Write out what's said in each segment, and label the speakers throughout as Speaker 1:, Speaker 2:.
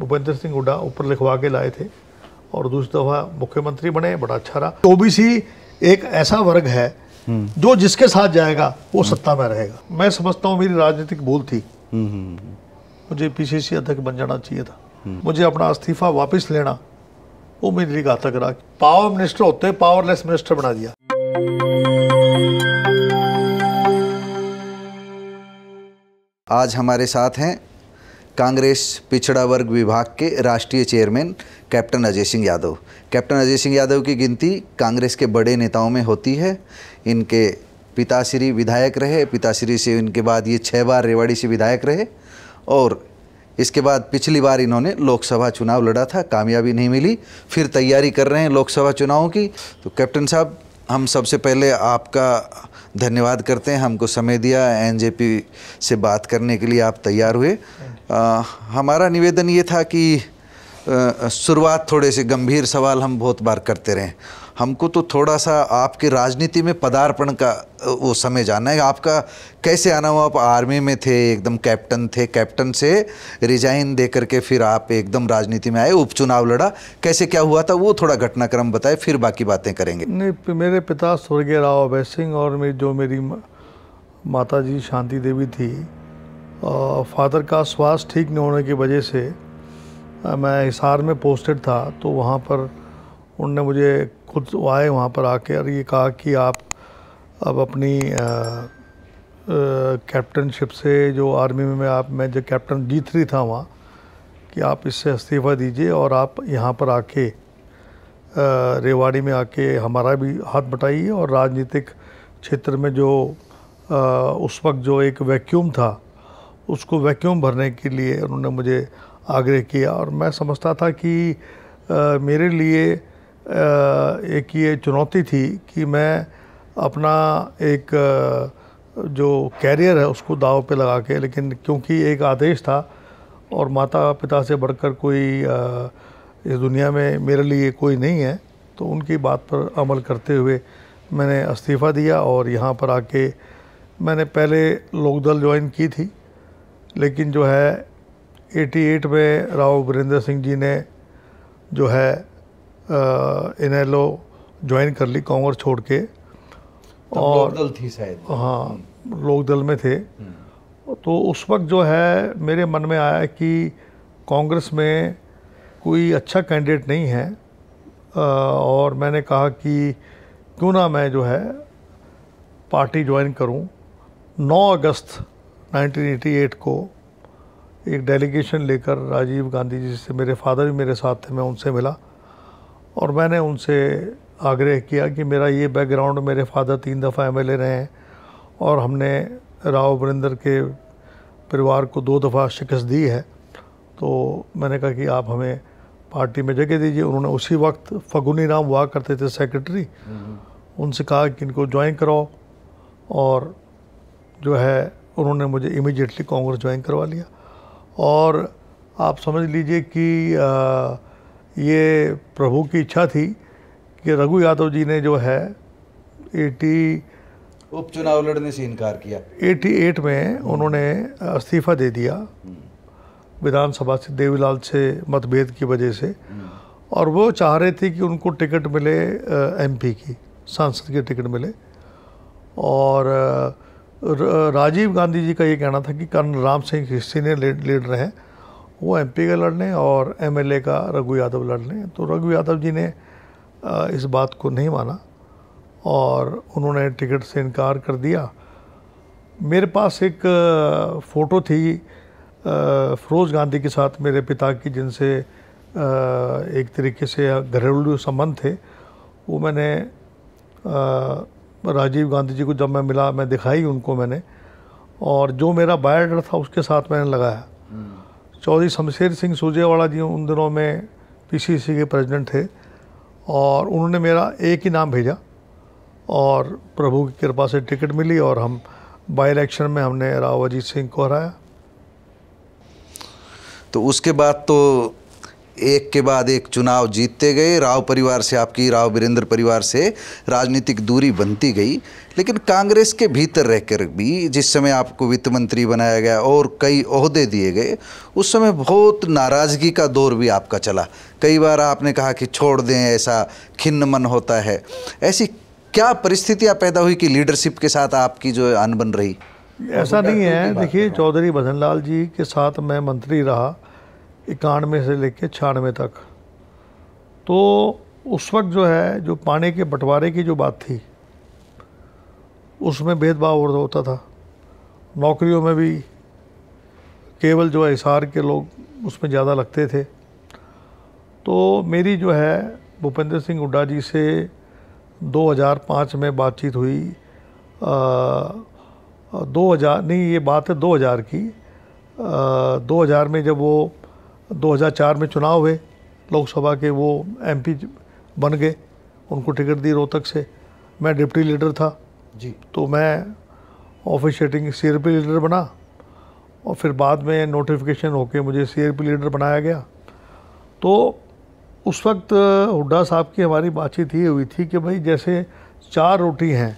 Speaker 1: भूपेंद्र सिंह हुडा ऊपर लिखवा के लाए थे और दूसरी दफा मुख्यमंत्री बने बड़ा अच्छा रहा तो ओबीसी एक ऐसा वर्ग है हम्म। जो जिसके साथ जाएगा वो हम्म। सत्ता में रहेगा मैं समझता हूँ मेरी राजनीतिक भूल थी हम्म, मुझे पीसीसी अध्यक्ष बन जाना चाहिए था मुझे अपना इस्तीफा वापस लेना वो मेरे लिए घातक रहा पावर मिनिस्टर होते पावरलेस मिनिस्टर बना दिया
Speaker 2: आज हमारे साथ हैं कांग्रेस पिछड़ा वर्ग विभाग के राष्ट्रीय chairman captain Ajay Singh Yadav captain Ajay Singh Yadav की गिनती कांग्रेस के बड़े नेताओं में होती है इनके पिताश्री विधायक रहे पिताश्री से इनके बाद ये छः बार रेवाड़ी से विधायक रहे और इसके बाद पिछली बार इन्होंने लोकसभा चुनाव लड़ा था कामयाबी नहीं मिली फिर तैयारी कर रहे हैं लोकसभा चुनाव की तो कैप्टन साहब हम सबसे पहले आपका धन्यवाद करते हैं हमको समय दिया एनजेपी से बात करने के लिए आप तैयार हुए आ, हमारा निवेदन ये था कि शुरुआत थोड़े से गंभीर सवाल हम बहुत बार करते रहें हमको तो थोड़ा सा आपके राजनीति में पदार्पण का वो समय जाना है आपका कैसे आना हुआ आप आर्मी में थे एकदम कैप्टन थे कैप्टन से रिजाइन दे करके फिर आप एकदम राजनीति में आए उपचुनाव लड़ा कैसे क्या हुआ था वो थोड़ा घटनाक्रम बताए फिर बाकी बातें
Speaker 1: करेंगे नहीं मेरे पिता स्वर्गीय राव अभय सिंह और मेरी जो मेरी माता जी शांति देवी थी फादर का स्वास्थ्य ठीक न होने की वजह से मैं हिसार में पोस्टेड था तो वहाँ पर उनने मुझे खुद आए वहाँ पर आके और ये कहा कि आप अब अपनी कैप्टनशिप से जो आर्मी में आप मैं जो कैप्टन जी थ्री था वहाँ कि आप इससे इस्तीफ़ा दीजिए और आप यहाँ पर आके रेवाड़ी में आके हमारा भी हाथ बटाइए और राजनीतिक क्षेत्र में जो उस वक्त जो एक वैक्यूम था उसको वैक्यूम भरने के लिए उन्होंने मुझे आग्रह किया और मैं समझता था कि आ, मेरे लिए आ, एक ये चुनौती थी कि मैं अपना एक आ, जो कैरियर है उसको दाव पे लगा के लेकिन क्योंकि एक आदेश था और माता पिता से बढ़कर कोई इस दुनिया में मेरे लिए कोई नहीं है तो उनकी बात पर अमल करते हुए मैंने इस्तीफ़ा दिया और यहाँ पर आके मैंने पहले लोकदल ज्वाइन की थी लेकिन जो है 88 में राव वीरेंद्र सिंह जी ने जो है एन एल ज्वाइन कर ली कांग्रेस छोड़ के
Speaker 2: और लोक दल थी शायद हाँ
Speaker 1: हम्म। लोक दल में थे हम्म। तो उस वक्त जो है मेरे मन में आया कि कांग्रेस में कोई अच्छा कैंडिडेट नहीं है और मैंने कहा कि क्यों ना मैं जो है पार्टी ज्वाइन करूं 9 अगस्त 1988 को एक डेलीगेशन लेकर राजीव गांधी जी से मेरे फादर भी मेरे साथ थे मैं उनसे मिला और मैंने उनसे आग्रह किया कि मेरा ये बैकग्राउंड मेरे फादर तीन दफ़ा एम रहे हैं और हमने राव वरिंदर के परिवार को दो दफ़ा शिकस्त दी है तो मैंने कहा कि आप हमें पार्टी में जगह दीजिए उन्होंने उसी वक्त फगुनी राम हुआ करते थे सेक्रेटरी हम्म। उनसे कहा कि इनको ज्वाइन कराओ और जो है उन्होंने मुझे इमीडिएटली कांग्रेस ज्वाइन करवा लिया और आप समझ लीजिए कि ये प्रभु की इच्छा थी कि रघु यादव जी ने जो है एटी
Speaker 2: उपचुनाव लड़ने से इनकार किया
Speaker 1: 88 में उन्होंने इस्तीफा दे दिया विधानसभा से देवीलाल से मतभेद की वजह से और वो चाह रहे थे कि उनको टिकट मिले एमपी की सांसद की टिकट मिले और राजीव गांधी जी का ये कहना था कि कर्ण राम सिंह सीनियर लीडर हैं वो एमपी का लड़ने और एमएलए का रघु यादव लड़ने तो रघु यादव जी ने इस बात को नहीं माना और उन्होंने टिकट से इनकार कर दिया मेरे पास एक फ़ोटो थी फरोज़ गांधी के साथ मेरे पिता की जिनसे एक तरीके से घरेलू संबंध थे वो मैंने राजीव गांधी जी को जब मैं मिला मैं दिखाई उनको मैंने और जो मेरा बायोडाटा था उसके साथ मैंने लगाया चौधरी शमशेर सिंह सुरजेवाड़ा जी उन दिनों में पीसीसी के प्रेसिडेंट थे और उन्होंने मेरा एक ही नाम भेजा और प्रभु की कृपा से टिकट मिली और हम बाई इलेक्शन में हमने राव अजीत सिंह को हराया
Speaker 2: तो उसके बाद तो एक के बाद एक चुनाव जीतते गए राव परिवार से आपकी राव वीरेंद्र परिवार से राजनीतिक दूरी बनती गई लेकिन कांग्रेस के भीतर रहकर भी जिस समय आपको वित्त मंत्री बनाया गया और कई अहदे दिए गए उस समय बहुत नाराज़गी का दौर भी आपका चला कई बार आपने कहा कि छोड़ दें ऐसा खिन्न मन होता है ऐसी क्या परिस्थितियाँ पैदा हुई कि लीडरशिप के साथ आपकी जो अनबन रही ऐसा नहीं है
Speaker 1: देखिए चौधरी भजन लाल जी के साथ मैं मंत्री रहा इक्यानवे से लेकर छियानवे तक तो उस वक्त जो है जो पानी के बंटवारे की जो बात थी उसमें भेदभाव और होता था नौकरियों में भी केवल जो है हिसार के लोग उसमें ज़्यादा लगते थे तो मेरी जो है भूपेंद्र सिंह हुड्डा जी से 2005 में बातचीत हुई आ, 2000 नहीं ये बात है 2000 की आ, 2000 में जब वो 2004 में चुनाव हुए लोकसभा के वो एमपी बन गए उनको टिकट दी रोहतक से मैं डिप्टी लीडर था जी तो मैं ऑफिशिएटिंग सी लीडर बना और फिर बाद में नोटिफिकेशन होके मुझे सी लीडर बनाया गया तो उस वक्त हुड्डा साहब की हमारी बातचीत ये हुई थी कि भाई जैसे चार रोटी हैं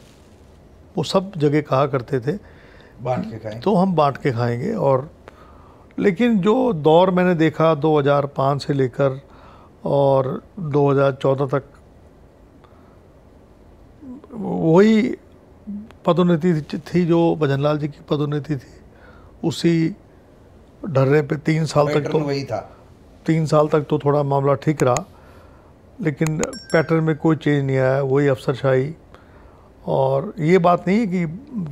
Speaker 1: वो सब जगह कहा करते थे बांट के खाएं तो हम बांट के खाएंगे और लेकिन जो दौर मैंने देखा 2005 से लेकर और 2014 तक वही पदोन्नति थी जो भजन जी की पदोन्नति थी उसी ढर्रे पे तीन साल तक तो वही था तीन साल तक तो थोड़ा मामला ठीक रहा लेकिन पैटर्न में कोई चेंज नहीं आया वही अफसरशाही और ये बात नहीं है कि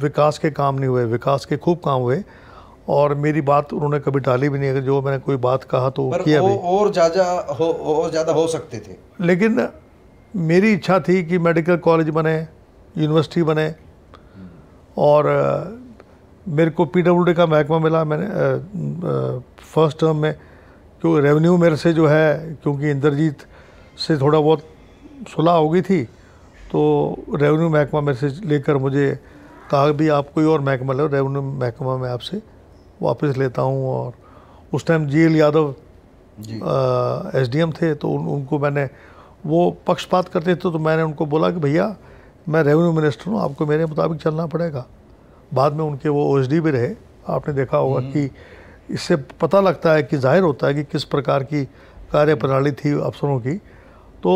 Speaker 1: विकास के काम नहीं हुए विकास के खूब काम हुए और मेरी बात उन्होंने कभी डाली भी नहीं अगर जो मैंने कोई बात कहा तो पर किया भी
Speaker 2: और ज़्यादा हो और ज़्यादा हो सकते थे
Speaker 1: लेकिन मेरी इच्छा थी कि मेडिकल कॉलेज बने यूनिवर्सिटी बने और मेरे को पी का महकमा मिला मैंने फर्स्ट टर्म में क्यों रेवेन्यू मेरे से जो है क्योंकि इंद्रजीत से थोड़ा बहुत सुलह हो गई थी तो रेवेन्यू महकमा मेरे से लेकर मुझे कहा भी आप कोई और महकमा लो रेवेन्यू महकमा में आपसे वापस लेता हूँ और उस time G L Yadav S D M थे तो उन, उनको मैंने वो पक्षपात करते थे तो मैंने उनको बोला कि भैया मैं रेवेन्यू मिनिस्टर हूँ आपको मेरे मुताबिक चलना पड़ेगा बाद में उनके वो ओ भी रहे आपने देखा होगा हम्म। कि इससे पता लगता है कि जाहिर होता है कि किस प्रकार की कार्य प्रणाली थी अफसरों की तो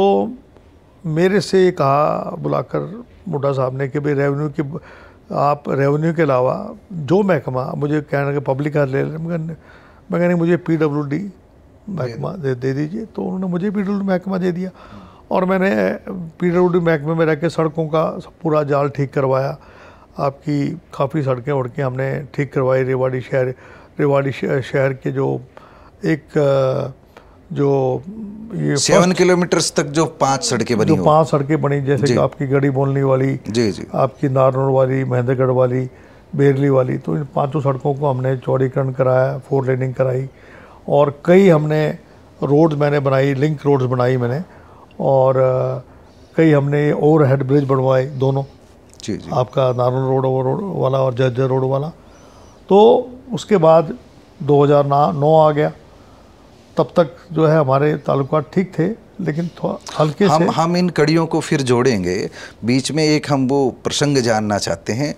Speaker 1: मेरे से कहा बुलाकर मुड्डा साहब ने कि भाई रेवेन्यू की आप रेवेन्यू के अलावा जो महकमा मुझे कहना कि पब्लिक रहे मैं कहने मुझे पी डब्ल्यू डी महकमा दे दे दीजिए तो उन्होंने मुझे पी डब्ल्यू डी महकमा दे दिया और मैंने पी डब्ल्यू डी महकमे में रह के सड़कों का पूरा जाल ठीक करवाया आपकी काफ़ी सड़कें उड़कें हमने ठीक करवाई रेवाड़ी शहर रेवाड़ी शहर के जो एक जो ये सेवन
Speaker 2: किलोमीटर तक जो पांच सड़कें बनी जो पांच
Speaker 1: सड़कें बनी जैसे आपकी गढ़ी बोलनी वाली जी जी आपकी नारनौर वाली महेंद्रगढ़ वाली बेरली वाली तो इन पांचों सड़कों को हमने चौड़ीकरण कराया फोर लेनिंग कराई और कई हमने रोड्स मैंने बनाई लिंक रोड्स बनाई मैंने और कई हमने ओवर हेड ब्रिज बनवाए दोनों जी जी आपका नारनौर रोड ओवर रोड वाला और जज्जर रोड वाला तो उसके बाद दो आ गया तब तक जो है हमारे ताल्लुकात ठीक थे लेकिन हल्के हम से
Speaker 2: हम इन कड़ियों को फिर जोड़ेंगे बीच में एक हम वो प्रसंग जानना चाहते हैं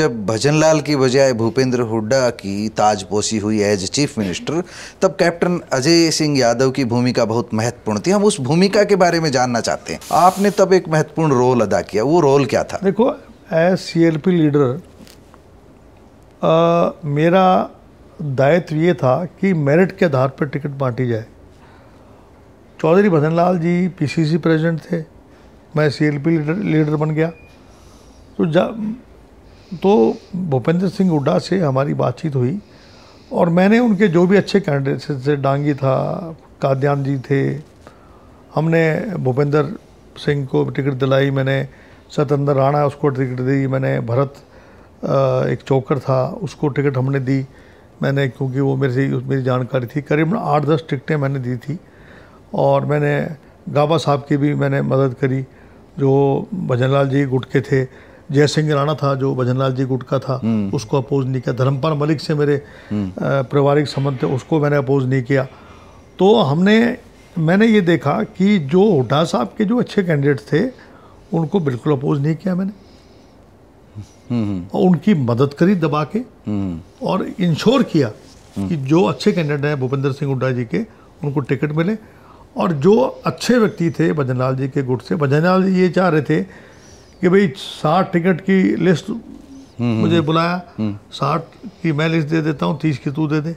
Speaker 2: जब भजनलाल की बजाय भूपेंद्र हुड्डा की ताजपोशी हुई एज चीफ मिनिस्टर तब कैप्टन अजय सिंह यादव की भूमिका बहुत महत्वपूर्ण थी हम उस भूमिका के बारे में जानना चाहते हैं आपने तब एक महत्वपूर्ण रोल अदा किया वो रोल क्या था
Speaker 1: देखो एज सी लीडर आ, मेरा दायित्व ये था कि मेरिट के आधार पर टिकट बांटी जाए चौधरी भजन लाल जी पीसीसी प्रेसिडेंट थे मैं सीएलपी लीडर लीडर बन गया तो जब तो भूपेंद्र सिंह हुड्डा से हमारी बातचीत हुई और मैंने उनके जो भी अच्छे कैंडिडेट्स जैसे डांगी था काद्यान जी थे हमने भूपेंद्र सिंह को टिकट दिलाई मैंने सतेंद्र राणा उसको टिकट दी मैंने भरत एक चौकर था उसको टिकट हमने दी मैंने क्योंकि वो मेरे से मेरी जानकारी थी करीबन आठ दस टिकटें मैंने दी थी और मैंने गाबा साहब की भी मैंने मदद करी जो भजन जी गुट के थे जय सिंह राणा था जो भजन जी गुट का था हम्म। उसको अपोज नहीं किया धर्मपाल मलिक से मेरे हम्म। पारिवारिक संबंध थे उसको मैंने अपोज नहीं किया तो हमने मैंने ये देखा कि जो हुडा साहब के जो अच्छे कैंडिडेट थे उनको बिल्कुल अपोज नहीं किया मैंने हम्म। और उनकी मदद करी दबा के हम्म। और इंश्योर किया कि जो अच्छे कैंडिडेट हैं भूपेंद्र सिंह हुड्डा जी के उनको टिकट मिले और जो अच्छे व्यक्ति थे भजनलाल जी के गुट से भजनलाल जी ये चाह रहे थे कि भाई साठ टिकट की लिस्ट हम्म। मुझे बुलाया साठ की मैं लिस्ट दे देता हूँ तीस की तू दे दे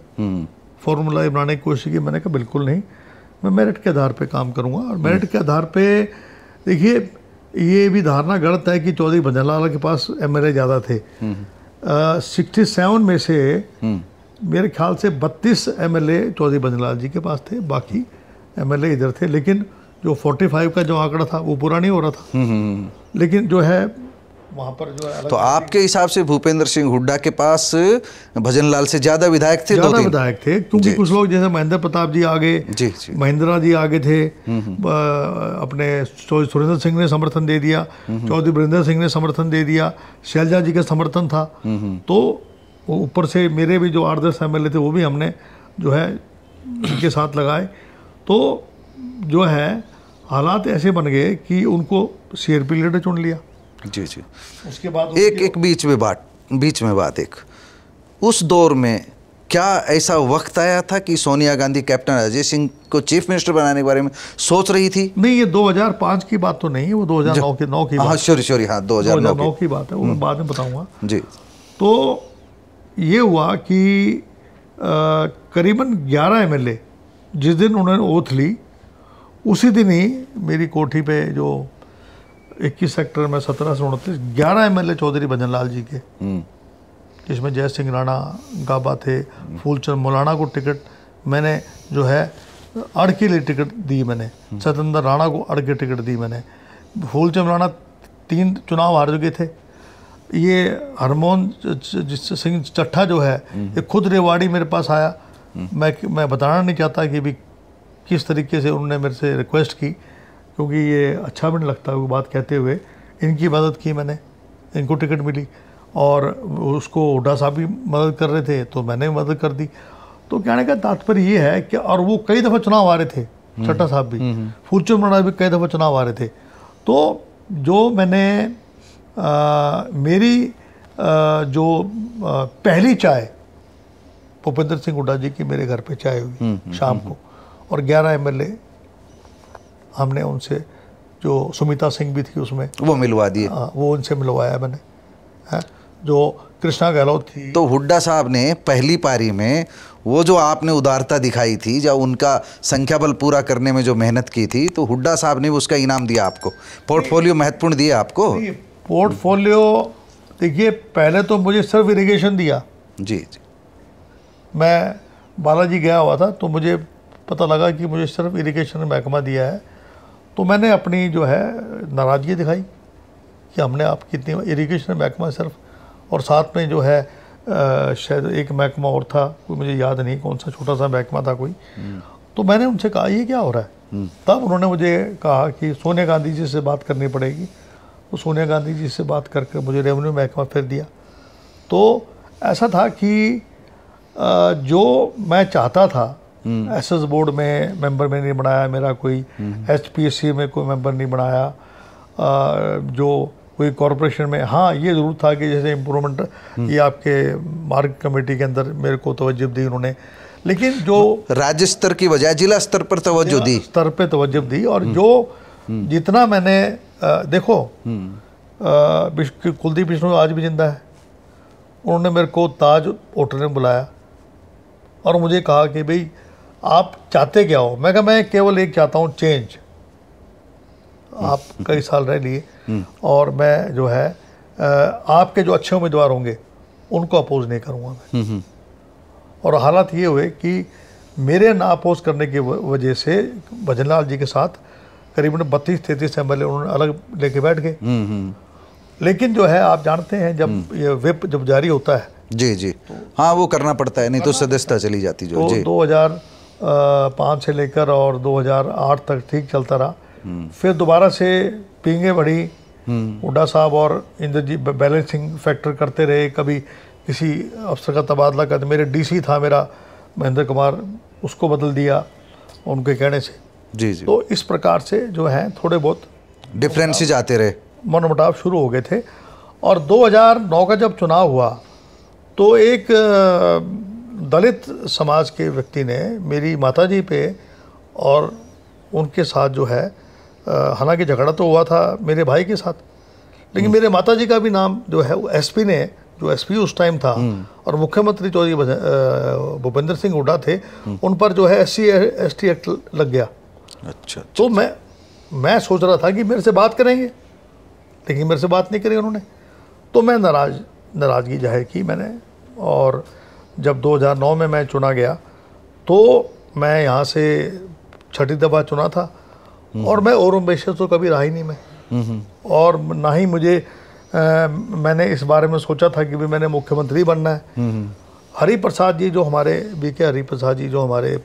Speaker 1: फॉर्मूला बनाने की कोशिश की मैंने कहा बिल्कुल नहीं मैं मेरिट के आधार पे काम करूँगा और मेरिट के आधार पे देखिए ये भी धारणा गलत है कि चौधरी भजनलाल के पास एम ज़्यादा थे सिक्सटी हम्म। सेवन में से हम्म। मेरे ख्याल से बत्तीस एम चौधरी भजनलाल जी के पास थे बाकी एम इधर थे लेकिन जो 45 का जो आंकड़ा था वो पूरा नहीं हो रहा था हम्म, लेकिन जो है वहाँ पर जो है तो
Speaker 2: आपके हिसाब से भूपेंद्र सिंह हुड्डा के पास भजन लाल से ज़्यादा विधायक थे ज़्यादा विधायक थे क्योंकि कुछ
Speaker 1: लोग जैसे महेंद्र प्रताप जी आगे जी महेंद्रा जी आगे थे हम्म, हम्म। अपने सुरेंद्र सिंह ने समर्थन दे दिया हम्म, चौधरी वीरेंद्र सिंह ने समर्थन दे दिया शैलजा जी का समर्थन था तो ऊपर से मेरे भी जो आठ दस एम थे वो भी हमने जो है उनके साथ लगाए तो जो है हालात ऐसे बन गए कि उनको सी पी लीडर चुन लिया
Speaker 2: जी जी उसके बाद एक एक बीच में बात बीच में बात एक उस दौर में क्या ऐसा वक्त आया था कि सोनिया गांधी कैप्टन अजय सिंह को चीफ मिनिस्टर बनाने के बारे में सोच रही थी नहीं ये 2005 की बात तो नहीं है वो 2009 की नौ की हाँ श्योरी श्योरी हाँ 2009, नौ की बात है वो हम्म। बाद में बताऊंगा जी
Speaker 1: तो ये हुआ कि करीबन 11 एम जिस दिन उन्होंने ओथ ली उसी दिन ही मेरी कोठी पे जो इक्कीस सेक्टर में सत्रह सौ उनतीस ग्यारह एम चौधरी भजन लाल जी के हम्म। जिसमें जय सिंह राणा गाबा थे फूलचंद मौलाना को टिकट मैंने जो है अड़ के लिए टिकट दी मैंने हम्म। सतेंद्र राणा को अड़ के टिकट दी मैंने फूलचंद राणा तीन चुनाव हार चुके थे ये हरमोहन सिंह चट्ठा जो है हम्म। ये खुद रेवाड़ी मेरे पास आया मैं मैं बताना नहीं चाहता कि भी किस तरीके से उन्होंने मेरे से रिक्वेस्ट की क्योंकि ये अच्छा भी नहीं लगता वो बात कहते हुए इनकी मदद की मैंने इनको टिकट मिली और उसको हुडा साहब भी मदद कर रहे थे तो मैंने भी मदद कर दी तो कहने का तात्पर्य ये है कि और वो कई दफ़ा चुनाव आ रहे थे हम्म, चट्टा साहब भी हम्म, हम्म। फूलचंद मराड़ा भी कई दफ़ा चुनाव आ रहे थे तो जो मैंने आ, मेरी आ, जो आ, पहली चाय भूपेंद्र सिंह हुडा जी की मेरे घर पे चाय हुई शाम को और ग्यारह एम हमने उनसे जो सुमिता सिंह भी थी उसमें वो मिलवा दिए हाँ, वो उनसे मिलवाया मैंने है? हाँ, जो कृष्णा गहलोत थी तो
Speaker 2: हुड्डा साहब ने पहली पारी में वो जो आपने उदारता दिखाई थी जब उनका संख्या बल पूरा करने में जो मेहनत की थी तो हुड्डा साहब ने उसका इनाम दिया आपको पोर्टफोलियो महत्वपूर्ण
Speaker 1: दिया आपको पोर्टफोलियो देखिए पहले तो मुझे सिर्फ इरीगेशन दिया जी जी मैं बालाजी गया हुआ था तो मुझे पता लगा कि मुझे सिर्फ इरीगेशन महकमा दिया है तो मैंने अपनी जो है नाराज़गी दिखाई कि हमने आप कितनी इरीगेशन महकमा सिर्फ और साथ में जो है आ, शायद एक महकमा और था कोई मुझे याद नहीं कौन सा छोटा सा महकमा था कोई हम्म। तो मैंने उनसे कहा ये क्या हो रहा है हम्म। तब उन्होंने मुझे कहा कि सोनिया गांधी जी से बात करनी पड़ेगी तो सोनिया गांधी जी से बात करके मुझे रेवेन्यू महकमा फिर दिया तो ऐसा था कि आ, जो मैं चाहता था एस एस बोर्ड में मेंबर में नहीं बनाया मेरा कोई एच पी एस सी में कोई मेंबर नहीं बनाया आ, जो कोई कॉरपोरेशन में हाँ ये ज़रूर था कि जैसे इम्प्रूवमेंट ये आपके मार्ग कमेटी के अंदर मेरे को तोज्जब दी उन्होंने लेकिन जो राज्य स्तर की बजाय जिला स्तर पर तोज्जो दी स्तर पर तवज्जो दी और हम्म। जो हम्म। जितना मैंने आ, देखो हम्म। कुलदीप विष्णु आज भी जिंदा है उन्होंने मेरे को ताज होटल में बुलाया और मुझे कहा कि भाई आप चाहते क्या हो मैं कहा मैं केवल एक चाहता हूँ चेंज आप हम्म। कई साल रह लिए हम्म। और मैं जो है आपके जो अच्छे उम्मीदवार होंगे उनको अपोज नहीं करूँगा मैं हम्म, और हालात ये हुए कि मेरे ना अपोज करने की वजह से भजनलाल जी के साथ करीबन बत्तीस तैंतीस एम उन्होंने अलग लेके बैठ गए लेकिन जो है आप जानते हैं जब ये विप जब जारी होता है जी जी
Speaker 2: तो हाँ वो करना पड़ता है नहीं तो सदस्यता चली जाती जो तो जी। दो
Speaker 1: हजार पाँच से लेकर और 2008 तक ठीक चलता रहा फिर दोबारा से पींगे बढ़ी हुडा साहब और इंद्रजीत बैलेंसिंग फैक्टर करते रहे कभी किसी अफसर का तबादला कर मेरे डीसी था मेरा महेंद्र कुमार उसको बदल दिया उनके कहने से जी जी तो इस प्रकार से जो है थोड़े बहुत डिफरेंसेज आते रहे मनमुटाव शुरू हो गए थे और 2009 का जब चुनाव हुआ तो एक दलित समाज के व्यक्ति ने मेरी माताजी पे और उनके साथ जो है हालांकि झगड़ा तो हुआ था मेरे भाई के साथ लेकिन हम्म। मेरे माताजी का भी नाम जो है वो एसपी ने जो एसपी उस टाइम था हम्म। और मुख्यमंत्री चौधरी भूपेंद्र सिंह हुडा थे हम्म। उन पर जो है S C S T act लग गया अच्छा, अच्छा तो अच्छा। मैं मैं सोच रहा था कि मेरे से बात करेंगे लेकिन मेरे से बात नहीं करी उन्होंने तो मैं नाराज नाराज़गी जाहिर की मैंने और जब 2009 में मैं चुना गया तो मैं यहाँ से छठी दफ़ा चुना था हम्म। और मैं और बेशक तो कभी रहा ही नहीं मैं और ना ही मुझे आ, मैंने इस बारे में सोचा था कि भी मैंने मुख्यमंत्री बनना है हरी प्रसाद जी जो हमारे बी के हरी प्रसाद जी जो हमारे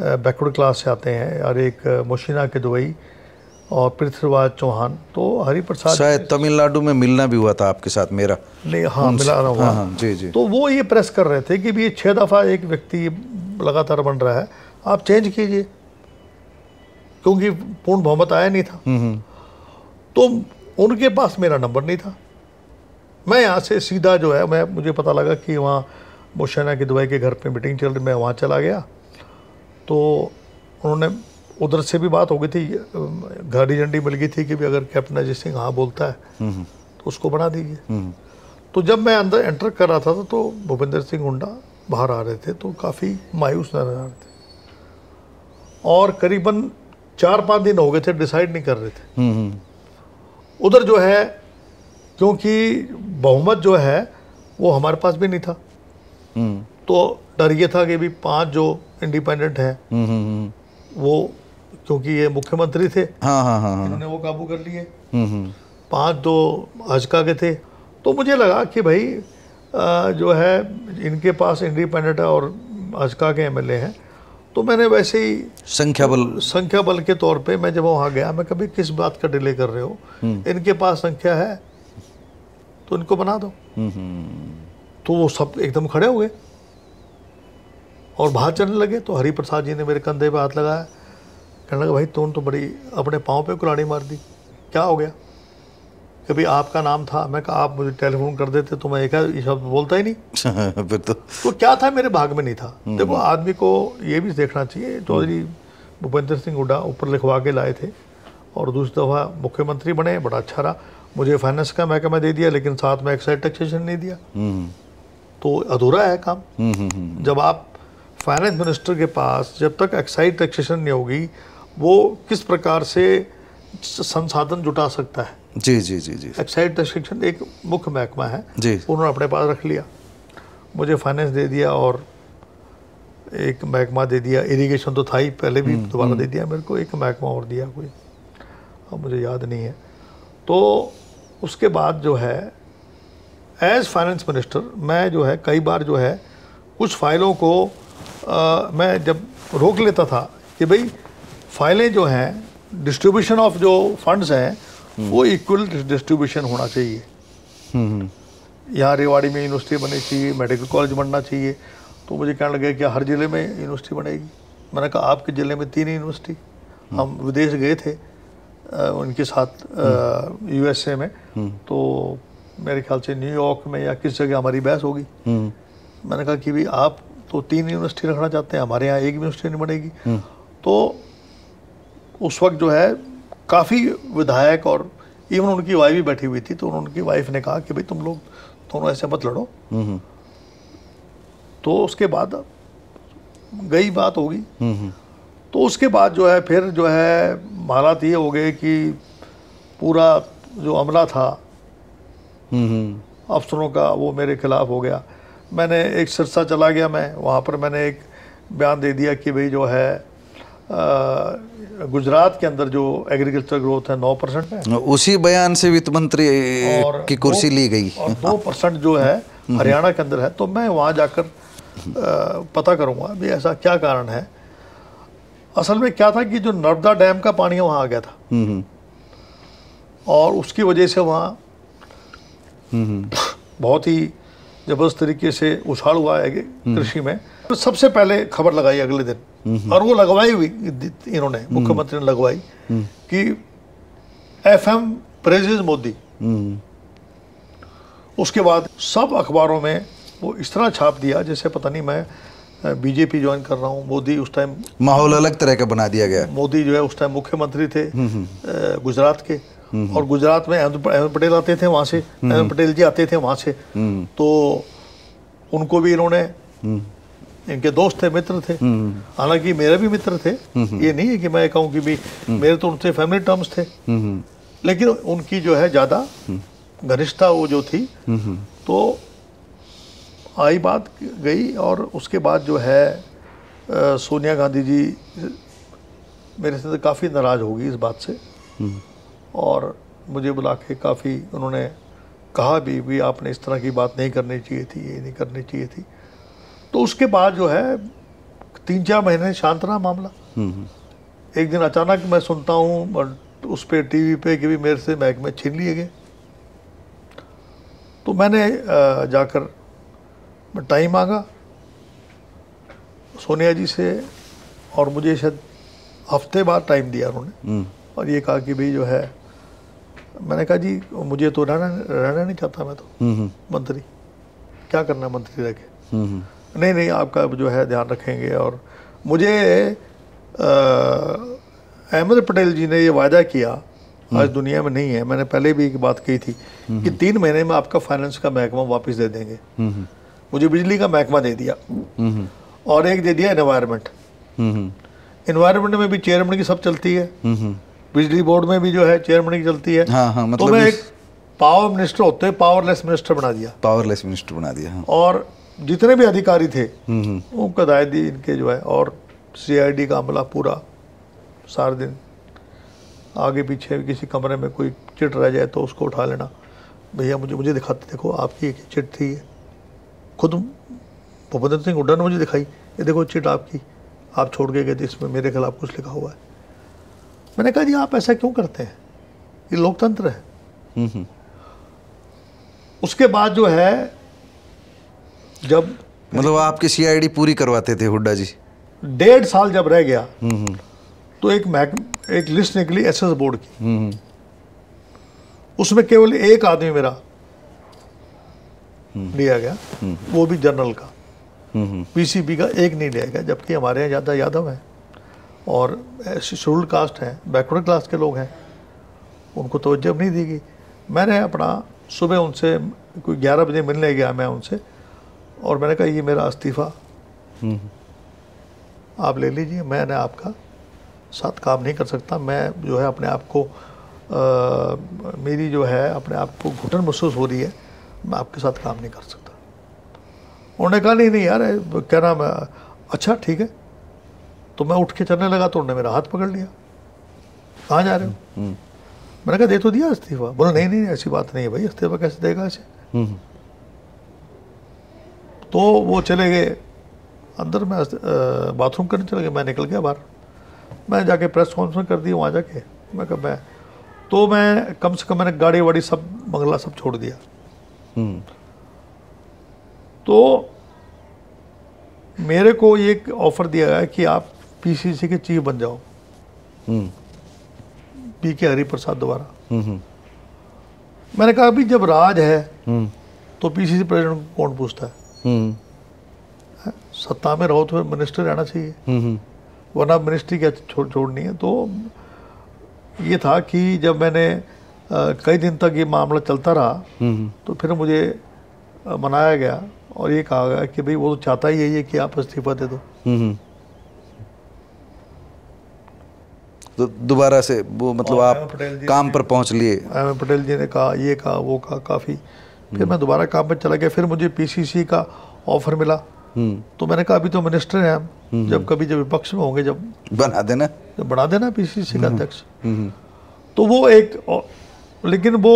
Speaker 1: बैकवर्ड क्लास से आते हैं और एक मोशीना के दुबई और पृथ्वीराज चौहान तो हरिप्रसाद शायद
Speaker 2: तमिलनाडु में मिलना भी हुआ था आपके साथ मेरा नहीं हाँ मिला रहा हूँ हाँ, हाँ, जी जी
Speaker 1: तो वो ये प्रेस कर रहे थे कि भी ये छः दफ़ा एक व्यक्ति लगातार बन रहा है आप चेंज कीजिए क्योंकि पूर्ण बहुमत आया नहीं था हम्म, हम्म। तो उनके पास मेरा नंबर नहीं था मैं यहाँ से सीधा जो है मैं मुझे पता लगा कि वहाँ मुशैना की दुबई के घर पे मीटिंग चल रही मैं वहाँ चला गया तो उन्होंने उधर से भी बात हो गई थी गाड़ी झंडी मिल गई थी कि भी अगर कैप्टन अजय सिंह हाँ बोलता है तो उसको बना दीजिए तो जब मैं अंदर एंटर कर रहा था तो भूपेंद्र सिंह हुडा बाहर आ रहे थे तो काफ़ी मायूस नजर आ रहे थे और करीबन चार पाँच दिन हो गए थे डिसाइड नहीं कर रहे थे उधर जो है क्योंकि बहुमत जो है वो हमारे पास भी नहीं था हम्म। तो डर ये था कि भी पांच जो इंडिपेंडेंट हैं वो क्योंकि ये मुख्यमंत्री थे हाँ हाँ हाँ, हाँ। वो काबू कर लिए हम्म, हम्म। पांच दो अजका के थे तो मुझे लगा कि भाई आ, जो है इनके पास इंडिपेंडेंट और अजका के एमएलए हैं तो मैंने वैसे ही संख्या बल संख्या बल के तौर पे मैं जब वहाँ गया मैं कभी किस बात का डिले कर रहे हो हम्म। इनके पास संख्या है तो इनको बना दो तो वो सब एकदम खड़े हो गए और बाहर चलने लगे तो हरिप्रसाद जी ने मेरे कंधे पर हाथ लगाया कहने लगा भाई तुम तो बड़ी अपने पाँव पे कुलाड़ी मार दी क्या हो गया कभी आपका नाम था मैं कहा आप मुझे टेलीफोन कर देते तो मैं एक शब्द बोलता ही
Speaker 2: नहीं फिर तो
Speaker 1: तो क्या था मेरे भाग में नहीं था हम्म। देखो आदमी को ये भी देखना चाहिए चौधरी हम्म। भूपेंद्र सिंह हुडा ऊपर लिखवा के लाए थे और दूसरी दफ़ा मुख्यमंत्री बने बड़ा अच्छा रहा मुझे फाइनेंस का महकमा दे दिया लेकिन साथ में एक्साइज टैक्सेशन नहीं दिया हम्म। तो अधूरा है काम जब आप फाइनेंस मिनिस्टर के पास जब तक एक्साइज टैक्सेशन नहीं होगी वो किस प्रकार से संसाधन जुटा सकता है
Speaker 2: जी जी जी जी
Speaker 1: एक्साइड रिस्ट्रिक्शन एक मुख्य महकमा है जी उन्होंने अपने पास रख लिया मुझे फाइनेंस दे दिया और एक महकमा दे दिया इरिगेशन तो था ही पहले भी हम्म, दोबारा दे हम्म। दिया मेरे को एक महकमा और दिया कोई अब मुझे याद नहीं है तो उसके बाद जो है एज फाइनेंस मिनिस्टर मैं जो है कई बार जो है कुछ फाइलों को आ, मैं जब रोक लेता था कि भाई फाइलें जो हैं डिस्ट्रीब्यूशन ऑफ जो फंड्स हैं वो इक्वल हम्म। डिस्ट्रीब्यूशन होना चाहिए
Speaker 3: हम्म, हम्म।
Speaker 1: यहाँ रेवाड़ी में यूनिवर्सिटी बननी चाहिए मेडिकल कॉलेज बनना चाहिए तो मुझे कहने लगे कि हर ज़िले में यूनिवर्सिटी बनेगी मैंने कहा आपके ज़िले में तीन यूनिवर्सिटी हम विदेश गए थे उनके साथ यूएसए में तो मेरे ख्याल से न्यूयॉर्क में या किस जगह हमारी बहस होगी मैंने कहा कि भाई आप तो तीन यूनिवर्सिटी रखना चाहते हैं हमारे यहाँ एक यूनिवर्सिटी नहीं बनेगी तो उस वक्त जो है काफ़ी विधायक और इवन उनकी वाइफ भी बैठी हुई थी तो उनकी वाइफ ने कहा कि भाई तुम लोग दोनों ऐसे मत लड़ो हम्म, हम्म। तो उसके बाद गई बात होगी हम्म, तो उसके बाद जो है फिर जो है हालात ये हो गए कि पूरा जो अमला था अफसरों का वो मेरे खिलाफ हो गया मैंने एक सिरसा चला गया मैं वहाँ पर मैंने एक बयान दे दिया कि भाई जो है गुजरात के अंदर जो एग्रीकल्चर ग्रोथ है नौ परसेंट
Speaker 2: है उसी बयान
Speaker 1: से वित्त मंत्री
Speaker 2: की कुर्सी ली गई
Speaker 1: दो परसेंट जो है हम्म। हरियाणा के अंदर है तो मैं वहाँ जाकर पता करूँगा भी ऐसा क्या कारण है असल में क्या था कि जो नर्मदा डैम का पानी वहाँ आ गया था हम्म, हम्म। और उसकी वजह से वहाँ
Speaker 3: बहुत
Speaker 1: ही जबरदस्त तरीके से उछाल हुआ है हम्म। कृषि में तो सबसे पहले खबर लगाई अगले दिन हम्म। और वो लगवाई हुई इन्होंने हम्म। मुख्यमंत्री ने लगवाई कि एफ एम मोदी उसके बाद सब अखबारों में वो इस तरह छाप दिया जैसे पता नहीं मैं बीजेपी ज्वाइन कर रहा हूँ मोदी उस टाइम
Speaker 2: माहौल अलग तरह का बना दिया गया
Speaker 1: मोदी जो है उस टाइम मुख्यमंत्री थे गुजरात के और गुजरात में अहमद पटेल आते थे वहाँ से हम्म। अहमद पटेल जी आते थे वहाँ से हम्म। तो उनको भी इन्होंने हम्म। इनके दोस्त थे मित्र थे हालांकि मेरे भी मित्र थे ये नहीं है कि मैं कहूँ कि भी मेरे तो उनसे फैमिली टर्म्स थे लेकिन उनकी जो है ज़्यादा घनिष्ठता वो जो थी तो आई बात गई और उसके बाद जो है सोनिया गांधी जी मेरे से तो काफ़ी नाराज़ होगी इस बात से और मुझे बुला के काफ़ी उन्होंने कहा भी भी आपने इस तरह की बात नहीं करनी चाहिए थी ये नहीं करनी चाहिए थी तो उसके बाद जो है तीन चार महीने शांत रहा मामला हम्म, हम्म। एक दिन अचानक मैं सुनता हूँ उस पर वी पर कि भी मेरे से महकमे छीन लिए गए तो मैंने जाकर टाइम मांगा सोनिया जी से और मुझे शायद हफ्ते बाद टाइम दिया उन्होंने हम्म। और ये कहा कि भाई जो है मैंने कहा जी मुझे तो रहना रहना नहीं चाहता मैं तो हम्म, हम्म। मंत्री क्या करना मंत्री रह के हम्म, नहीं नहीं आपका जो है ध्यान रखेंगे और मुझे अहमद पटेल जी ने ये वायदा किया आज दुनिया में नहीं है मैंने पहले भी एक बात कही थी कि तीन महीने में आपका फाइनेंस का महकमा वापस दे देंगे मुझे बिजली का महकमा दे दिया और एक दे दिया इन्वायरमेंट इन्वायरमेंट में भी चेयरमैन की सब चलती है बिजली बोर्ड में भी जो है चेयरमैन चलती है हाँ हाँ मतलब तो मैं एक पावर मिनिस्टर होते पावरलेस मिनिस्टर बना दिया पावरलेस मिनिस्टर बना दिया हाँ। और जितने भी अधिकारी थे हम्म, हम्म। वो कदाय दी इनके जो है और सीआईडी का अमला पूरा सारे दिन आगे पीछे किसी कमरे में कोई चिट रह जाए तो उसको उठा लेना भैया मुझे मुझे दिखाते देखो आपकी एक चिट थी खुद भूपेंद्र सिंह हुड्डा ने मुझे दिखाई ये देखो चिट आपकी आप छोड़ के गए थे इसमें मेरे खिलाफ कुछ लिखा हुआ है मैंने कहा जी आप ऐसा क्यों करते हैं ये लोकतंत्र है हम्म, हम्म। उसके बाद जो है जब
Speaker 2: मतलब आपकी सीआईडी पूरी करवाते थे हुड्डा जी
Speaker 1: डेढ़ साल जब रह गया हम्म, तो एक मैक एक लिस्ट निकली एस बोर्ड की उसमें केवल एक आदमी मेरा लिया गया वो भी जनरल का पीसीबी का एक नहीं लिया गया जबकि हमारे यहाँ ज़्यादा यादव है और शेड्यूल्ड कास्ट हैं बैकवर्ड क्लास के लोग हैं उनको तोज्जो नहीं दी गई मैंने अपना सुबह उनसे कोई ग्यारह बजे मिलने गया मैं उनसे और मैंने कहा ये मेरा इस्तीफ़ा हम्म। आप ले लीजिए मैंने आपका साथ काम नहीं कर सकता मैं जो है अपने आप को मेरी जो है अपने आप को घुटन महसूस हो रही है मैं आपके साथ काम नहीं कर सकता उन्होंने कहा नहीं नहीं यार क्या नाम अच्छा ठीक है तो मैं उठ के चलने लगा तो उन्होंने मेरा हाथ पकड़ लिया कहाँ जा रहे हो हम्म, हम्म। मैंने कहा दे तो दिया इस्तीफा बोला नहीं नहीं ऐसी बात नहीं है भाई इस्तीफा कैसे देगा ऐसे हम्म, तो वो चले गए अंदर मैं बाथरूम करने चले गए मैं निकल गया बाहर मैं जाके प्रेस कॉन्फ्रेंस कर दी वहाँ जाके मैं कब मैं तो मैं कम से कम मैंने गाड़ी वाड़ी सब मंगला सब छोड़ दिया तो मेरे को ये ऑफर दिया गया कि आप पीसीसी के चीफ बन जाओ हम्म। पी के हरिप्रसाद द्वारा हम्म, हम्म। मैंने कहा अभी जब राज है
Speaker 3: तो
Speaker 1: पीसीसी प्रेसिडेंट को कौन पूछता है सत्ता में रहो तो मिनिस्टर रहना चाहिए वरना मिनिस्ट्री क्या छोड़ छोड़नी है तो ये था कि जब मैंने कई दिन तक ये मामला चलता रहा तो फिर मुझे मनाया गया और ये कहा गया कि भाई वो तो चाहता ही यही है कि आप इस्तीफा दे दो
Speaker 2: तो दोबारा से वो मतलब आप काम पर पहुंच लिए
Speaker 1: एम पटेल जी ने कहा ये कहा वो कहा काफ़ी फिर मैं दोबारा काम पर चला गया फिर मुझे पीसीसी का ऑफर मिला हम्म। तो मैंने कहा अभी तो मिनिस्टर हैं हम हम्म, जब हम्म। कभी जब विपक्ष में होंगे जब बना देना जब बना देना पीसीसी का अध्यक्ष तो वो एक लेकिन वो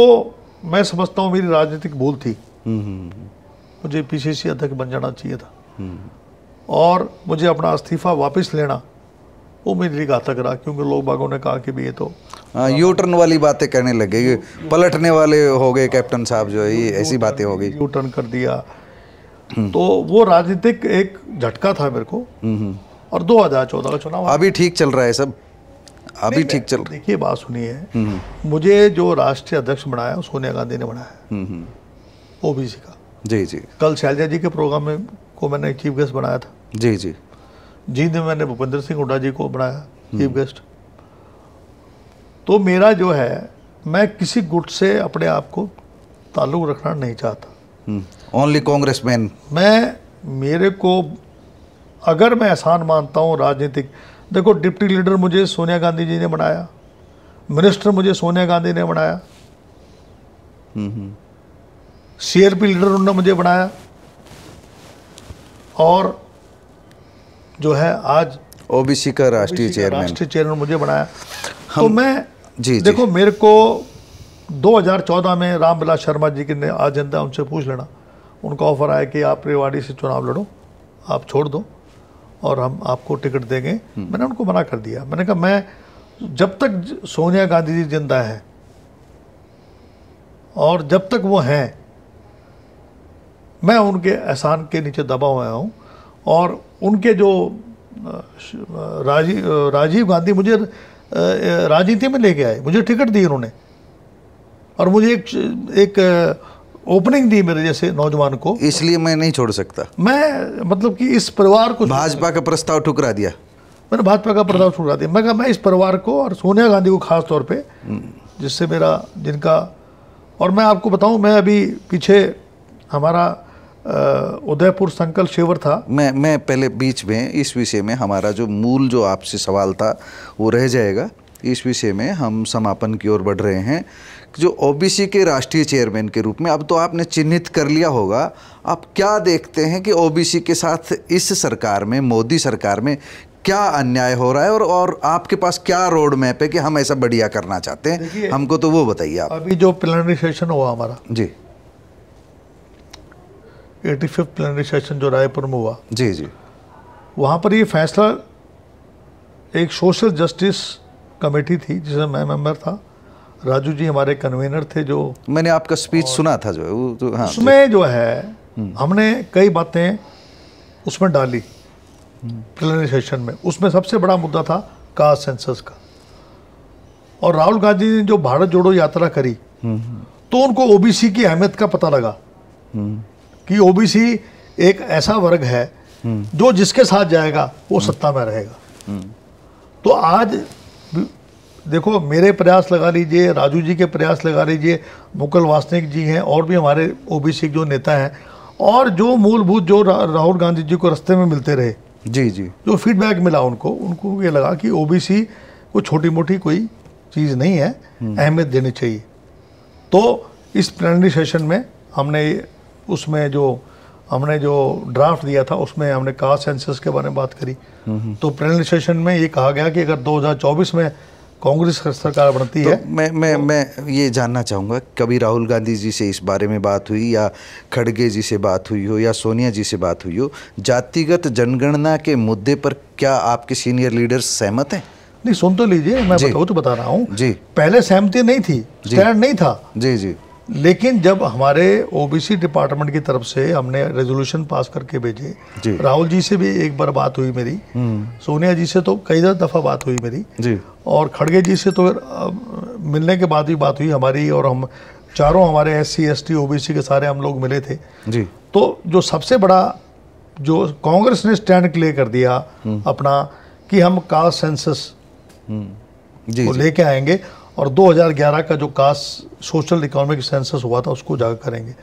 Speaker 1: मैं समझता हूँ मेरी राजनीतिक भूल थी मुझे पीसीसी अध्यक्ष बन जाना चाहिए था और मुझे अपना इस्तीफा वापस लेना वो मेरे लिए घातक रहा क्योंकि लोग बागों ने कहा कि भी ये तो
Speaker 2: यू हाँ, टर्न वाली बातें करने लगे पलटने वाले हो गए कैप्टन साहब जो है ये ऐसी बातें हो गई यू टर्न कर दिया हम्म।
Speaker 1: तो वो राजनीतिक एक झटका था मेरे को हम्म, हम्म। और 2014 का चुनाव अभी ठीक चल रहा है सब अभी ठीक चल रहा है देखिए बात सुनिए मुझे जो राष्ट्रीय अध्यक्ष बनाया सोनिया गांधी ने
Speaker 2: बनाया ओबीसी का जी जी
Speaker 1: कल शैलजा जी के प्रोग्राम में को मैंने चीफ गेस्ट बनाया था जी जी जी ने मैंने भूपेंद्र सिंह हुडा जी को बनाया चीफ गेस्ट तो मेरा जो है मैं किसी गुट से अपने आप को ताल्लुक रखना नहीं चाहता ओनली कांग्रेस मैन मैं मेरे को अगर मैं एहसान मानता हूँ राजनीतिक देखो डिप्टी लीडर मुझे सोनिया गांधी जी ने बनाया मिनिस्टर मुझे सोनिया गांधी ने बनाया सी आर पी लीडर उन्होंने मुझे बनाया और जो है आज ओबीसी का राष्ट्रीय चेयरमैन राष्ट्रीय चेयरमैन मुझे बनाया हम, तो मैं जी देखो जी। मेरे को 2014 में रामविलास शर्मा जी की आज जनता उनसे पूछ लेना उनका ऑफर आया कि आप रेवाड़ी से चुनाव लड़ो आप छोड़ दो और हम आपको टिकट देंगे हम्म। मैंने उनको मना कर दिया मैंने कहा मैं जब तक सोनिया गांधी जी जिंदा है और जब तक वो हैं मैं उनके एहसान के नीचे दबा हुआ हूँ और उनके जो राजीव राजीव गांधी मुझे राजनीति में लेके आए मुझे टिकट दी उन्होंने और मुझे एक एक ओपनिंग दी मेरे जैसे नौजवान को इसलिए मैं नहीं छोड़ सकता मैं मतलब कि इस परिवार को भाजपा का प्रस्ताव ठुकरा दिया मैंने भाजपा का प्रस्ताव ठुकरा दिया मैं कहा मैं इस परिवार को और सोनिया गांधी को खास तौर पे हम्म। जिससे मेरा जिनका और मैं आपको बताऊं मैं अभी पीछे हमारा उदयपुर
Speaker 2: संकल्प शिविर था मैं मैं पहले बीच में इस विषय में हमारा जो मूल जो आपसे सवाल था वो रह जाएगा इस विषय में हम समापन की ओर बढ़ रहे हैं जो ओबीसी के राष्ट्रीय चेयरमैन के रूप में अब तो आपने चिन्हित कर लिया होगा आप क्या देखते हैं कि ओबीसी के साथ इस सरकार में मोदी सरकार में क्या अन्याय हो रहा है और और आपके पास क्या रोड मैप है कि हम ऐसा बढ़िया करना चाहते हैं हमको तो वो बताइए आप
Speaker 1: अभी जो प्लानरी सेशन हुआ हमारा जी एटी फिफ्थ प्लानरी सेशन जो रायपुर में हुआ जी जी वहाँ पर ये फैसला एक सोशल जस्टिस कमेटी थी जिसमें मैं मेंबर था राजू जी हमारे कन्वीनर थे जो
Speaker 2: मैंने आपका स्पीच सुना था जो है तो हाँ उसमें
Speaker 1: जो है हम्म। हमने कई बातें उसमें डाली प्लानरी हम्म। सेशन में उसमें सबसे बड़ा मुद्दा था कास्ट सेंसस का और राहुल गांधी ने जो भारत जोड़ो यात्रा करी हम्म, तो उनको ओबीसी की अहमियत का पता लगा कि ओबीसी एक ऐसा वर्ग है हम्म। जो जिसके साथ जाएगा वो हम्म। सत्ता में रहेगा हम्म। तो आज देखो मेरे प्रयास लगा लीजिए राजू जी के प्रयास लगा लीजिए मुकुल वासनिक जी हैं और भी हमारे ओबीसी जो नेता हैं और जो मूलभूत जो राहुल गांधी जी को रास्ते में मिलते रहे जी जी जो फीडबैक मिला उनको उनको ये लगा कि ओबीसी को छोटी मोटी कोई चीज़ नहीं है अहमियत देनी चाहिए तो इस प्लानरी सेशन में हमने उसमें जो हमने जो ड्राफ्ट दिया था उसमें हमने कहा सेंसस के बारे में बात करी तो प्लेन में ये कहा गया कि अगर 2024 में कांग्रेस सरकार बनती तो है मैं मैं तो, मैं ये जानना चाहूँगा
Speaker 2: कभी राहुल गांधी जी से इस बारे में बात हुई या खड़गे जी से बात हुई हो या सोनिया जी से बात हुई हो जातिगत जनगणना के मुद्दे पर क्या आपके सीनियर लीडर सहमत
Speaker 1: हैं नहीं सुन तो लीजिए मैं बताऊँ तो बता रहा हूँ जी पहले सहमति नहीं थी स्टैंड नहीं था जी जी लेकिन जब हमारे ओबीसी डिपार्टमेंट की तरफ से हमने रेजोल्यूशन पास करके भेजे राहुल जी से भी एक बार बात हुई मेरी हम्म। सोनिया जी से तो कई दफ़ा बात हुई मेरी जी और खड़गे जी से तो मिलने के बाद भी बात हुई हमारी और हम चारों हमारे एस सी एस टी के सारे हम लोग मिले थे जी तो जो सबसे बड़ा जो कांग्रेस ने स्टैंड क्लियर कर दिया हम्म। अपना कि हम कास्ट हम्म। सेंसस को लेके आएंगे और 2011 का जो कास्ट सोशल इकोनॉमिक सेंसस हुआ था उसको उजागर करेंगे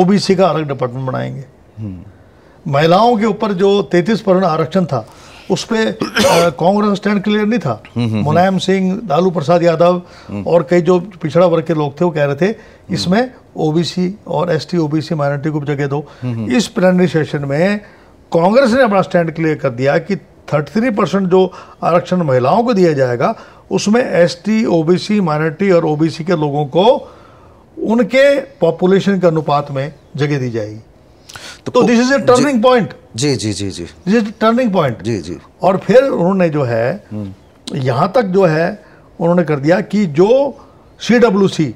Speaker 1: ओबीसी का अलग डिपार्टमेंट बनाएंगे
Speaker 3: हम्म।
Speaker 1: महिलाओं के ऊपर जो 33 परसेंट आरक्षण था उस पर कांग्रेस स्टैंड क्लियर नहीं था हम्म, हम्म, मुलायम सिंह लालू प्रसाद यादव और कई जो पिछड़ा वर्ग के लोग थे वो कह रहे थे इसमें ओबीसी और टी ओबीसी माइनॉरिटी को जगह दो इस प्लेनरी सेशन में कांग्रेस ने अपना स्टैंड क्लियर कर दिया कि 33 परसेंट जो आरक्षण महिलाओं को दिया जाएगा उसमें एस टी ओ माइनॉरिटी और ओ के लोगों को उनके पॉपुलेशन के अनुपात में जगह दी जाएगी तो this is a turning point जी जी जी जी दिस इज टर्निंग पॉइंट जी जी और फिर उन्होंने जो है हम्म। यहां तक जो है उन्होंने कर दिया कि जो सी डब्ल्यू सी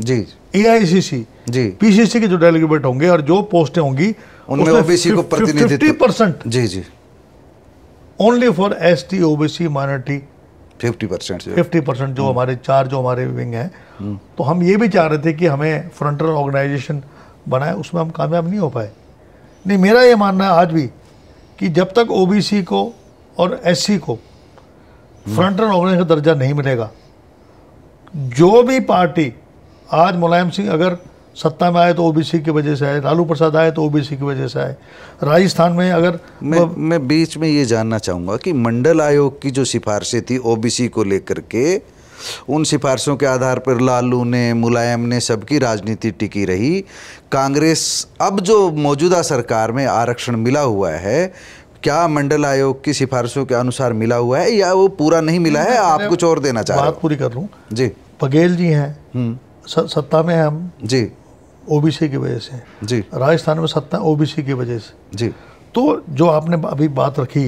Speaker 1: जी ए आई सी सी जी पीसीसी के जो डेलीगेट होंगे और जो पोस्टें होंगी उनमें ओबीसी को प्रतिनिधित्व
Speaker 2: परसेंट जी जी
Speaker 1: only for S T OBC minority
Speaker 2: fifty percent fifty
Speaker 1: percent जो हम्म। हमारे चार जो हमारे विंग हैं हम्म। तो हम ये भी चाह रहे थे कि हमें फ्रंटल ऑर्गेनाइजेशन बनाए उसमें हम कामयाब नहीं हो पाए नहीं मेरा ये मानना है आज भी कि जब तक ओ को और एस को फ्रंट रन ऑर्गेनाइजेशन का दर्जा नहीं मिलेगा जो भी पार्टी आज मुलायम सिंह अगर सत्ता में आए तो ओबीसी की वजह से आए लालू प्रसाद आए तो ओबीसी की वजह से आए राजस्थान में अगर मैं मैं बीच में ये जानना चाहूँगा कि मंडल आयोग की जो सिफारिशें
Speaker 2: थी ओबीसी को लेकर के उन सिफारिशों के आधार पर लालू ने मुलायम ने सबकी राजनीति टिकी रही कांग्रेस अब जो मौजूदा सरकार में आरक्षण मिला हुआ है क्या मंडल आयोग की सिफारिशों के अनुसार मिला हुआ है या वो पूरा नहीं मिला है आप कुछ और देना चाहते बात पूरी कर लूँ जी
Speaker 1: बघेल जी हैं हम्म। सत्ता में हम जी ओबीसी की वजह से जी राजस्थान में सत्ता ओबीसी की वजह से जी तो जो आपने अभी बात रखी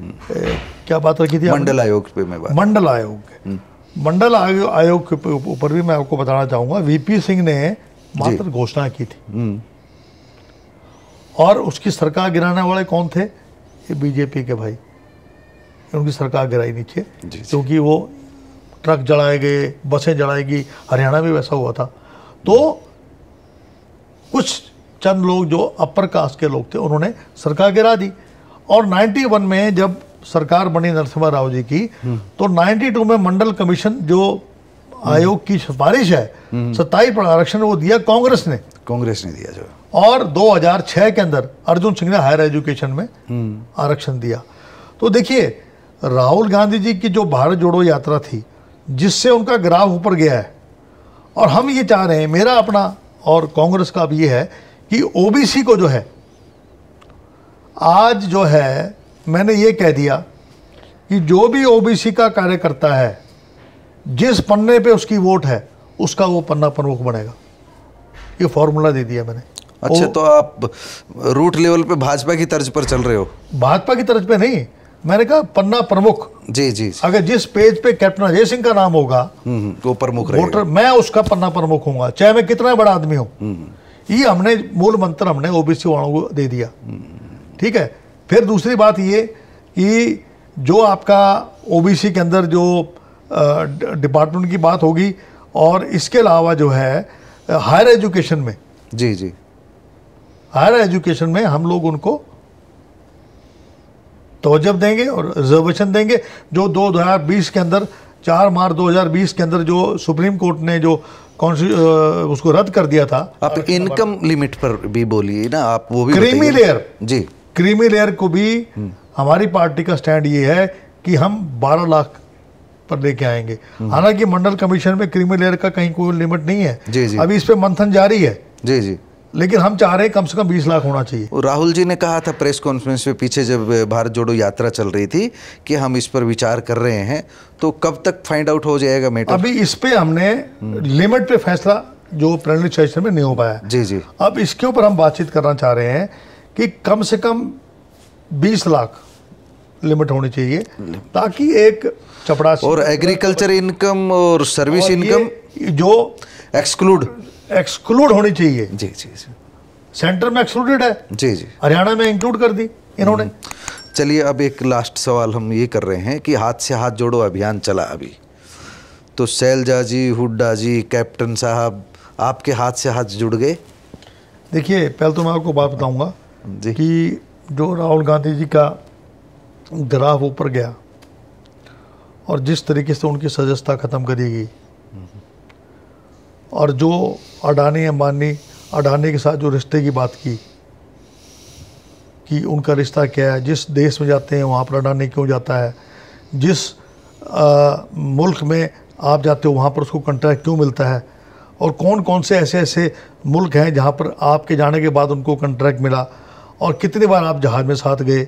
Speaker 1: हम्म। ए, क्या बात रखी थी मंडल
Speaker 2: आयोग पे मैं बात मंडल आयोग हम्म।
Speaker 1: मंडल आयोग के ऊपर भी मैं आपको बताना चाहूंगा वीपी सिंह ने मात्र घोषणा की थी हम्म। और उसकी सरकार गिराने वाले कौन थे ये बीजेपी के भाई उनकी सरकार गिराई नीचे क्योंकि वो ट्रक जलाए गए बसें जलाएगी हरियाणा भी वैसा हुआ था तो कुछ चंद लोग जो अपर कास्ट के लोग थे उन्होंने सरकार गिरा दी और 91 में जब सरकार बनी नरसिम्हा राव जी की तो 92 में मंडल कमीशन जो आयोग की सिफारिश है सत्ताईस पर आरक्षण वो दिया कांग्रेस ने कांग्रेस ने दिया जो और 2006 के अंदर अर्जुन सिंह ने हायर एजुकेशन में आरक्षण दिया तो देखिए राहुल गांधी जी की जो भारत जोड़ो यात्रा थी जिससे उनका ग्राफ ऊपर गया है और हम ये चाह रहे हैं मेरा अपना और कांग्रेस का अब ये है कि ओबीसी को जो है आज जो है मैंने ये कह दिया कि जो भी ओबीसी का कार्यकर्ता है जिस पन्ने पे उसकी वोट है उसका वो पन्ना प्रमुख बनेगा ये फॉर्मूला दे दिया मैंने अच्छा
Speaker 2: तो आप रूट लेवल पे
Speaker 1: भाजपा की तर्ज पर चल रहे हो भाजपा की तर्ज पे नहीं मैंने कहा पन्ना प्रमुख जी जी अगर जिस पेज पे कैप्टन अजय सिंह का नाम होगा हम्म, हम्म, वो प्रमुख वोटर मैं उसका पन्ना प्रमुख हूँ चाहे मैं कितना बड़ा आदमी हूँ हम्म। ये हमने मूल मंत्र हमने ओबीसी वालों को दे दिया ठीक है फिर दूसरी बात ये कि जो आपका ओबीसी के अंदर जो डिपार्टमेंट की बात होगी और इसके अलावा जो है हायर एजुकेशन में जी जी हायर एजुकेशन में हम लोग उनको तोजब देंगे और रिजर्वेशन देंगे जो दो हज़ार बीस के अंदर चार मार्च दो हज़ार बीस के अंदर जो सुप्रीम कोर्ट ने जो उसको रद्द कर दिया था आप तो इनकम
Speaker 2: लिमिट पर भी बोलिए ना आप वो भी क्रीमी लेयर
Speaker 1: जी क्रीमी लेयर को भी हम्म। हमारी पार्टी का स्टैंड ये है कि हम 12 लाख पर लेके आएंगे हम्म। हालांकि मंडल कमीशन में क्रीमी लेयर का कहीं कोई लिमिट नहीं है जी जी अभी इस पे मंथन जारी है जी जी लेकिन हम चाह रहे हैं कम से कम बीस लाख होना चाहिए राहुल जी ने
Speaker 2: कहा था प्रेस कॉन्फ्रेंस में पीछे जब भारत जोड़ो यात्रा चल रही थी कि हम इस पर विचार कर रहे हैं तो कब तक फाइंड आउट हो जाएगा मैटर
Speaker 1: अभी इस पे हमने लिमिट पे फैसला जो प्रणली क्षेत्र में नहीं हो पाया जी जी अब इसके ऊपर हम बातचीत करना चाह रहे हैं कि कम से कम बीस लाख लिमिट होनी चाहिए ताकि एक चपड़ा और एग्रीकल्चर इनकम और सर्विस इनकम जो एक्सक्लूड
Speaker 2: एक्सक्लूड होनी चाहिए जी जी जी सेंटर में एक्सक्लूडेड है जी जी हरियाणा में इंक्लूड कर दी इन्होंने हम्म। चलिए अब एक लास्ट सवाल हम ये कर रहे हैं कि हाथ से हाथ जोड़ो अभियान चला अभी तो शैलजा जी हुड्डा जी कैप्टन साहब आपके हाथ से हाथ जुड़ गए
Speaker 1: देखिए पहले तो मैं आपको बात बताऊंगा कि जो राहुल गांधी जी का ग्राफ ऊपर गया और जिस तरीके से उनकी सजस्ता ख़त्म करी गई और जो अडानी अम्बानी अडानी के साथ जो रिश्ते की बात की कि उनका रिश्ता क्या है जिस देश में जाते हैं वहाँ पर अडानी क्यों जाता है जिस आ, मुल्क में आप जाते हो वहाँ पर उसको कंट्रैक्ट क्यों मिलता है और कौन कौन से ऐसे ऐसे मुल्क हैं जहाँ पर आपके जाने के बाद उनको कंट्रैक्ट मिला और कितनी बार आप जहाज़ में साथ गए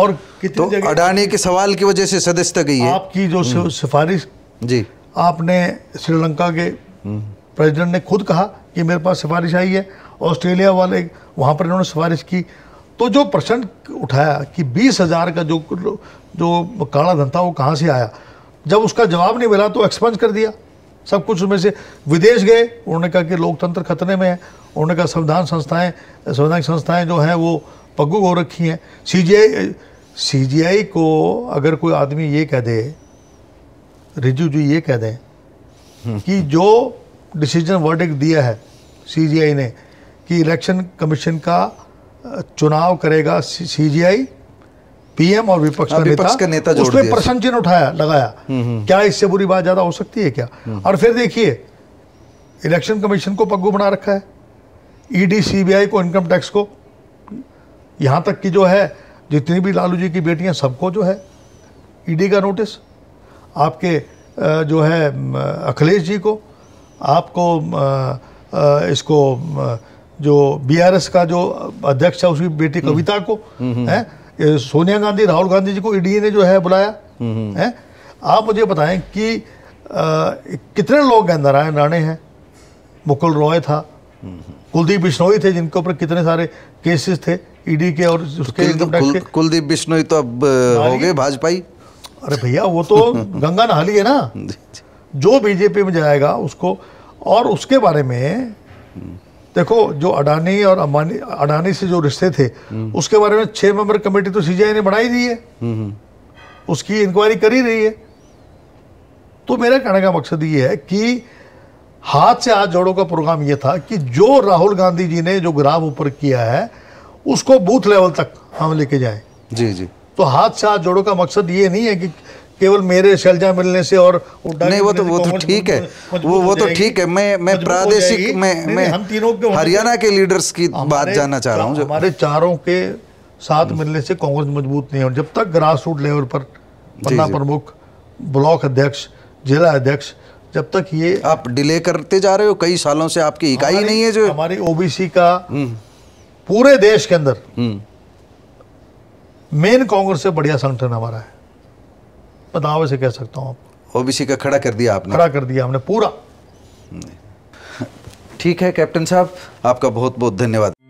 Speaker 2: और कितनी तो अडानी के सवाल की वजह से सदस्यता गई है
Speaker 1: आपकी जो हम्म। सिफारिश जी आपने श्रीलंका के प्रेसिडेंट ने खुद कहा कि मेरे पास सिफारिश आई है ऑस्ट्रेलिया वाले वहाँ पर इन्होंने सिफारिश की तो जो प्रश्न उठाया कि बीस हज़ार का जो जो काला धन था वो कहाँ से आया जब उसका जवाब नहीं मिला तो एक्सपंज कर दिया सब कुछ उसमें से विदेश गए उन्होंने कहा कि लोकतंत्र खतरे में है उन्होंने कहा संविधान संस्थाएं संवैधानिक संस्थाएं जो हैं वो पग्गु हो रखी हैं सीजीआई सीजीआई को अगर कोई आदमी ये कह दे रिजू जी ये कह दें कि जो डिसीजन वर्डिक दिया है सीजीआई ने कि इलेक्शन कमीशन का चुनाव करेगा सीजीआई पीएम और हाँ, विपक्ष का नेता, का नेता उसमें प्रश्न चिन्ह उठाया लगाया हम्म, हम्म। क्या इससे बुरी बात ज्यादा हो सकती है क्या हम्म। और फिर देखिए इलेक्शन कमीशन को पग्गू बना रखा है ईडी e सीबीआई को इनकम टैक्स को यहां तक कि जो है जितनी भी लालू जी की बेटियां सबको जो है ईडी e का नोटिस आपके जो है अखिलेश जी को आपको इसको जो बीआरएस का जो अध्यक्ष है उसकी बेटी हम्म। कविता को हम्म, हम्म। है सोनिया गांधी राहुल गांधी जी को ईडी e ने जो है बुलाया है आप मुझे बताएं कि कितने लोग हैं नारायण राणे हैं मुकुल रॉय था कुलदीप बिश्नोई थे जिनके ऊपर कितने सारे केसेस थे ईडी e के और तो उसके तो कुल, कुलदीप बिश्नोई तो अब हो गए भाजपाई अरे भैया वो तो गंगा नहाली है ना जो बीजेपी में जाएगा उसको और उसके बारे में देखो जो अडानी और अम्बानी अडानी से जो रिश्ते थे उसके बारे में छह मेंबर कमेटी तो सीजीआई ने बढ़ाई दी है उसकी इंक्वायरी कर ही रही है तो मेरा कहने का मकसद ये है कि हाथ से हाथ जोड़ों का प्रोग्राम ये था कि जो राहुल गांधी जी ने जो ग्राफ ऊपर किया है उसको बूथ लेवल तक हम लेके जाए जी जी तो हाथ से हाथ जोड़ो का मकसद ये नहीं है कि केवल मेरे शैलजा मिलने से और नहीं वो तो वो तो ठीक है वो वो तो ठीक है मैं मैं प्रादेशिक मैं मैं हरियाणा के लीडर्स की बात जानना चाह रहा हूँ हमारे चारों के साथ मिलने से कांग्रेस मजबूत नहीं है जब तक ग्रास रूट लेवल पर पन्ना प्रमुख ब्लॉक अध्यक्ष जिला अध्यक्ष जब तक ये आप डिले करते जा रहे हो कई सालों से आपकी इकाई नहीं है जो हमारी ओबीसी का हम्म। पूरे देश के अंदर हम्म। मेन कांग्रेस से बढ़िया संगठन हमारा है बताओ तो से कह सकता हूँ
Speaker 2: आप ओबीसी का खड़ा कर दिया आपने खड़ा
Speaker 1: कर दिया हमने पूरा
Speaker 2: ठीक है कैप्टन साहब आपका बहुत बहुत धन्यवाद